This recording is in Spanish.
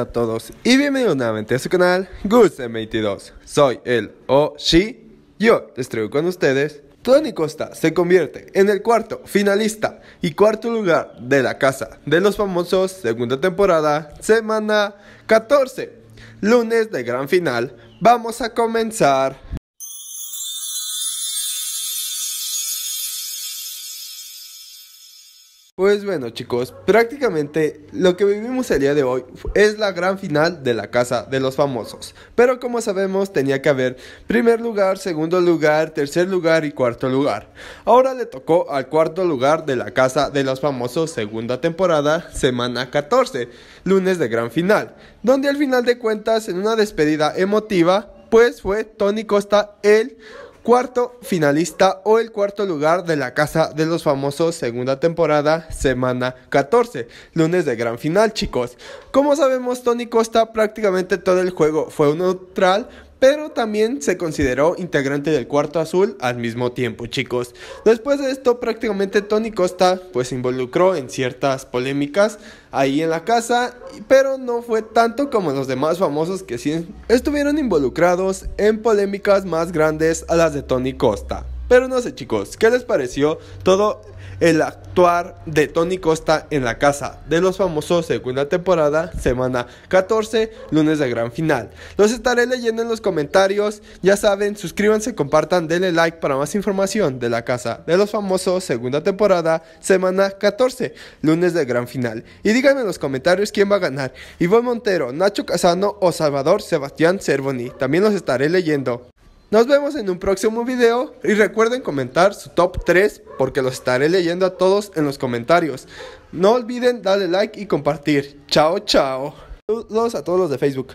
a todos y bienvenidos nuevamente a su canal Gusen22. Soy el Oshi. Yo les traigo con ustedes. Tony Costa se convierte en el cuarto finalista y cuarto lugar de la Casa de los Famosos, segunda temporada, semana 14. Lunes de gran final. Vamos a comenzar. Pues bueno chicos, prácticamente lo que vivimos el día de hoy es la gran final de la casa de los famosos. Pero como sabemos tenía que haber primer lugar, segundo lugar, tercer lugar y cuarto lugar. Ahora le tocó al cuarto lugar de la casa de los famosos segunda temporada, semana 14, lunes de gran final. Donde al final de cuentas en una despedida emotiva pues fue Tony Costa el cuarto finalista o el cuarto lugar de la Casa de los Famosos segunda temporada, semana 14, lunes de gran final chicos. Como sabemos, Tony Costa prácticamente todo el juego fue neutral, pero también se consideró integrante del Cuarto Azul al mismo tiempo, chicos. Después de esto, prácticamente Tony Costa pues se involucró en ciertas polémicas ahí en la casa, pero no fue tanto como los demás famosos que sí estuvieron involucrados en polémicas más grandes a las de Tony Costa. Pero no sé chicos, ¿qué les pareció todo el actuar de Tony Costa en la casa de los famosos segunda temporada, semana 14, lunes de gran final? Los estaré leyendo en los comentarios, ya saben, suscríbanse, compartan, denle like para más información de la casa de los famosos segunda temporada, semana 14, lunes de gran final. Y díganme en los comentarios quién va a ganar, Ivonne Montero, Nacho Casano o Salvador Sebastián Cervoni. También los estaré leyendo. Nos vemos en un próximo video y recuerden comentar su top 3 porque los estaré leyendo a todos en los comentarios. No olviden darle like y compartir. Chao, chao. Saludos a todos los de Facebook.